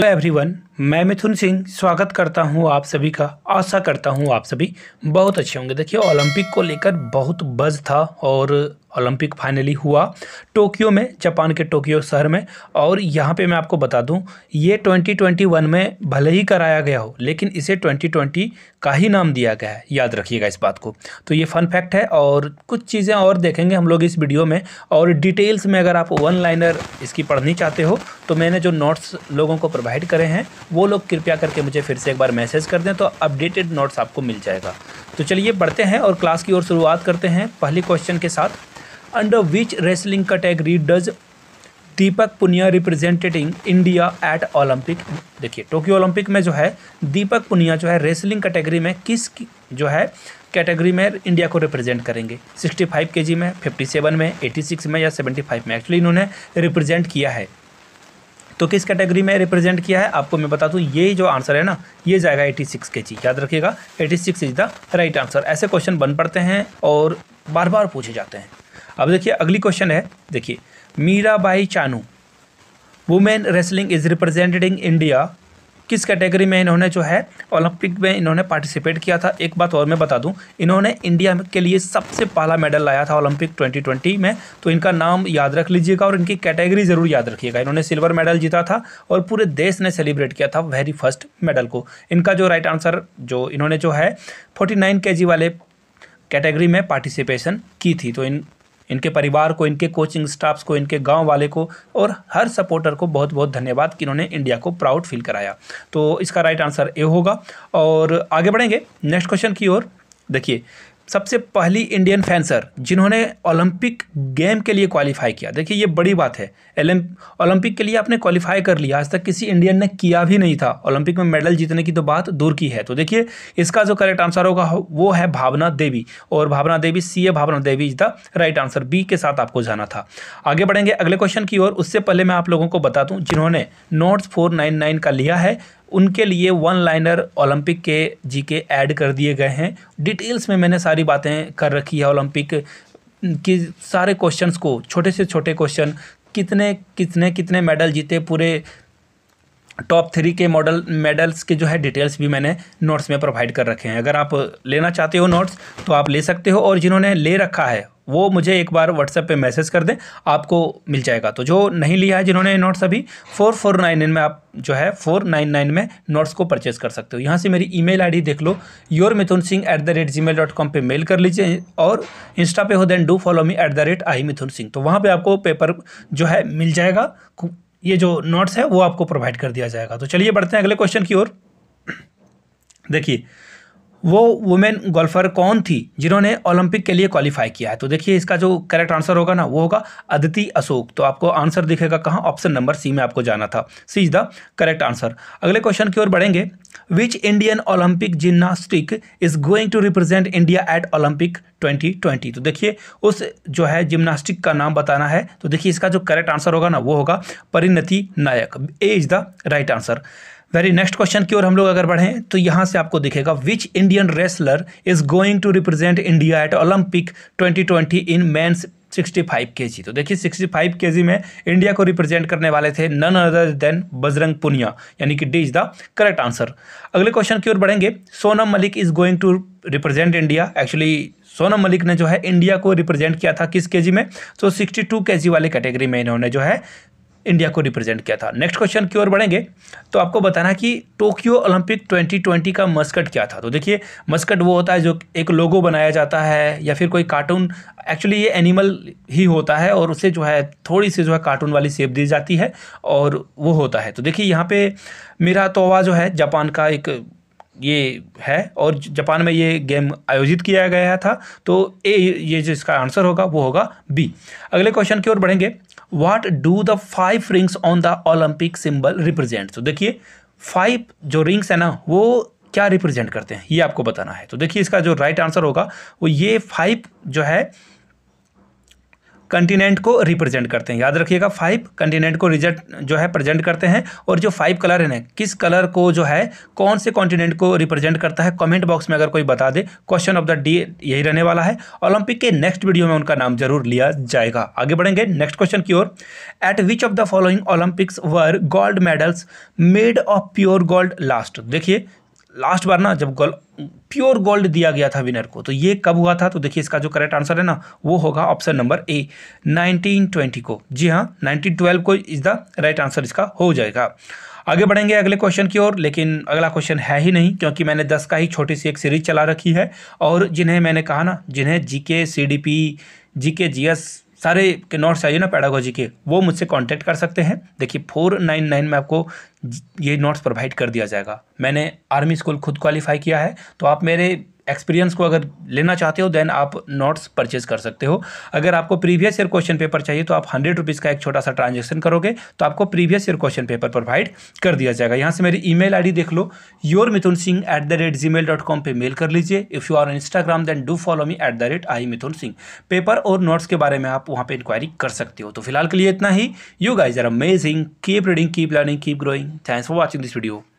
Hello everyone. मैं मिथुन सिंह स्वागत करता हूं आप सभी का आशा करता हूं आप सभी बहुत अच्छे होंगे देखिए ओलंपिक को लेकर बहुत बज था और ओलंपिक फाइनली हुआ टोक्यो में जापान के टोक्यो शहर में और यहाँ पे मैं आपको बता दूँ ये 2021 में भले ही कराया गया हो लेकिन इसे 2020 का ही नाम दिया गया है याद रखिएगा इस बात को तो ये फन फैक्ट है और कुछ चीज़ें और देखेंगे हम लोग इस वीडियो में और डिटेल्स में अगर आप वन लाइनर इसकी पढ़नी चाहते हो तो मैंने जो नोट्स लोगों को प्रोवाइड करे हैं वो लोग कृपया करके मुझे फिर से एक बार मैसेज कर दें तो अपडेटेड नोट्स आपको मिल जाएगा तो चलिए बढ़ते हैं और क्लास की ओर शुरुआत करते हैं पहले क्वेश्चन के साथ under which wrestling category does Deepak Punia representing India at Olympic देखिए टोक्यो ओलंपिक में जो है दीपक पुनिया जो है रेसलिंग कैटेगरी में किस जो है कैटेगरी में इंडिया को रिप्रेजेंट करेंगे 65 फाइव के में 57 में 86 में या 75 में एक्चुअली इन्होंने रिप्रेजेंट किया है तो किस कैटेगरी में रिप्रेजेंट किया है आपको मैं बता दूँ ये जो आंसर है ना ये जाएगा एटी सिक्स के जी याद रखिएगा eighty six is the right answer ऐसे क्वेश्चन बन पड़ते हैं और बार बार पूछे जाते हैं अब देखिए अगली क्वेश्चन है देखिए Meera Bai Chanu women wrestling is represented in India किस कैटेगरी में इन्होंने जो है ओलंपिक में इन्होंने पार्टिसिपेट किया था एक बात और मैं बता दूं इन्होंने इंडिया के लिए सबसे पहला मेडल लाया था ओलंपिक 2020 में तो इनका नाम याद रख लीजिएगा और इनकी कैटेगरी ज़रूर याद रखिएगा इन्होंने सिल्वर मेडल जीता था और पूरे देश ने सेलिब्रेट किया था वेरी फर्स्ट मेडल को इनका जो राइट आंसर जो इन्होंने जो है फोर्टी नाइन वाले कैटेगरी में पार्टिसिपेशन की थी तो इन इनके परिवार को इनके कोचिंग स्टाफ्स को इनके गांव वाले को और हर सपोर्टर को बहुत बहुत धन्यवाद कि इन्होंने इंडिया को प्राउड फील कराया तो इसका राइट आंसर ए होगा और आगे बढ़ेंगे नेक्स्ट क्वेश्चन की ओर देखिए सबसे पहली इंडियन फैंसर जिन्होंने ओलंपिक गेम के लिए क्वालिफाई किया देखिए ये बड़ी बात है ओलंपिक के लिए आपने क्वालिफाई कर लिया आज तक किसी इंडियन ने किया भी नहीं था ओलंपिक में मेडल जीतने की तो बात दूर की है तो देखिए इसका जो करेक्ट आंसर होगा वो है भावना देवी और Bhavna Devi C A Bhavna Devi is the right answer B के साथ आपको जाना था आगे बढ़ेंगे अगले क्वेश्चन की ओर उससे पहले मैं आप लोगों को बता दूँ जिन्होंने नोट्स फोर नाइन नाइन का लिया है उनके लिए वन लाइनर ओलंपिक के जी के ऐड कर दिए गए हैं डिटेल्स में मैंने सारी बातें कर रखी है ओलंपिक कि सारे क्वेश्चंस को छोटे से छोटे क्वेश्चन कितने कितने कितने मेडल जीते पूरे टॉप थ्री के मॉडल मेडल्स के जो है डिटेल्स भी मैंने नोट्स में प्रोवाइड कर रखे हैं अगर आप लेना चाहते हो नोट्स तो आप ले सकते हो और जिन्होंने ले रखा है वो मुझे एक बार व्हाट्सएप पे मैसेज कर दें आपको मिल जाएगा तो जो नहीं लिया है जिन्होंने नोट्स अभी फोर फोर नाइन नाइन में आप जो है फोर नाइन नाइन में नोट्स को परचेज कर सकते हो यहाँ से मेरी ईमेल आईडी देख लो your Mithun Singh at the rate gmail dot com पर मेल कर लीजिए और इंस्टा पे हो then do follow me at the rate I Mithun Singh तो वहाँ पर पे आपको पेपर जो है मिल जाएगा ये जो नोट्स है वो आपको प्रोवाइड कर दिया जाएगा तो चलिए बढ़ते हैं अगले क्वेश्चन की ओर देखिए वो वुमेन गोल्फर कौन थी जिन्होंने ओलंपिक के लिए क्वालिफाई किया है तो देखिए इसका जो करेक्ट आंसर होगा ना वो होगा अदिति अशोक तो आपको आंसर दिखेगा कहाँ ऑप्शन नंबर सी में आपको जाना था C is the correct answer अगले क्वेश्चन की ओर बढ़ेंगे which Indian Olympic gymnastic is going to represent India at Olympic 2020 तो देखिए उस जो है जिम्नास्टिक का नाम बताना है तो देखिए इसका जो करेक्ट आंसर होगा ना वो होगा Pranati Nayak A is the right answer very next question की ओर हम लोग अगर बढ़ें तो यहाँ से आपको दिखेगा which Indian wrestler is going to represent India at Olympic 2020 in men's 65 जी तो देखिए 65 जी में इंडिया को रिप्रेजेंट करने वाले थे none other than Bajrang Punia यानी कि D is the correct answer अगले क्वेश्चन की ओर बढ़ेंगे Sonam Malik is going to represent India actually Sonam Malik ने जो है इंडिया को रिप्रेजेंट किया था किस जी में तो के जी वाले कैटेगरी में इन्होंने जो है इंडिया को रिप्रेजेंट किया था नेक्स्ट क्वेश्चन की ओर बढ़ेंगे तो आपको बताना कि टोक्यो ओलंपिक 2020 का मस्कट क्या था तो देखिए मस्कट वो होता है जो एक लोगो बनाया जाता है या फिर कोई कार्टून एक्चुअली ये एनिमल ही होता है और उसे जो है थोड़ी सी जो है कार्टून वाली सेप दी जाती है और वो होता है तो देखिए यहाँ पर मेरा तोवा जो है जापान का एक ये है और जापान में ये गेम आयोजित किया गया था तो ए ये जो इसका आंसर होगा वो होगा बी अगले क्वेश्चन की ओर बढ़ेंगे what do the five rings on the Olympic symbol represent तो देखिए फाइव जो रिंग्स है ना वो क्या रिप्रेजेंट करते हैं ये आपको बताना है तो देखिए इसका जो राइट right आंसर होगा वो ये फाइव जो है कंटिनेंट को रिप्रेजेंट करते हैं याद रखिएगा फाइव कंटिनेंट को रिजल्ट जो है प्रेजेंट करते हैं और जो फाइव कलर हैं किस कलर को जो है कौन से कॉन्टिनेंट को रिप्रेजेंट करता है कमेंट बॉक्स में अगर कोई बता दे क्वेश्चन ऑफ द डे यही रहने वाला है ओलंपिक के नेक्स्ट वीडियो में उनका नाम जरूर लिया जाएगा आगे बढ़ेंगे नेक्स्ट क्वेश्चन की ओर at which of the following Olympics were gold medals made of pure gold last देखिए लास्ट बार ना जब गोल प्योर गोल्ड दिया गया था विनर को तो ये कब हुआ था तो देखिए इसका जो करेक्ट आंसर है ना वो होगा ऑप्शन नंबर ए 1920 को जी हाँ 1912 को इज द राइट आंसर इसका हो जाएगा आगे बढ़ेंगे अगले क्वेश्चन की ओर लेकिन अगला क्वेश्चन है ही नहीं क्योंकि मैंने दस का ही छोटी सी एक सीरीज चला रखी है और जिन्हें मैंने कहा ना जिन्हें जी के सी डी पी जी के जी एस सारे के नोट्स चाहिए ना पैडागोजी के वो मुझसे कांटेक्ट कर सकते हैं देखिए फोर नाइन नाइन में आपको ये नोट्स प्रोवाइड कर दिया जाएगा मैंने आर्मी स्कूल खुद क्वालिफाई किया है तो आप मेरे एक्सपीरियंस को अगर लेना चाहते हो देन आप नोट्स परचेज कर सकते हो अगर आपको प्रीवियस ईयर क्वेश्चन पेपर चाहिए तो आप हंड्रेड रुपीज़ का एक छोटा सा ट्रांजेक्शन करोगे तो आपको previous year question paper provide कर दिया जाएगा यहाँ से मेरी ईमेल आईडी देख लो your Mithun Singh at the rate gmail dot com पर मेल कर लीजिए if you are on Instagram then do follow me at the rate I Mithun Singh paper और नोट्स के बारे में आप वहाँ पर इंक्वायरी कर सकते हो तो फिलहाल के लिए इतना ही you guys are amazing keep reading keep learning keep growing thanks for watching this video